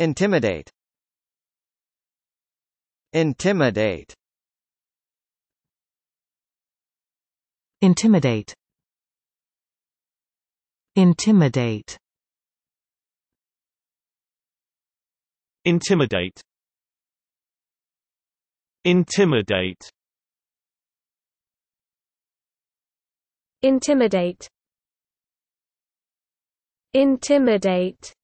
Intimidate Intimidate Intimidate Intimidate Intimidate Intimidate Intimidate Intimidate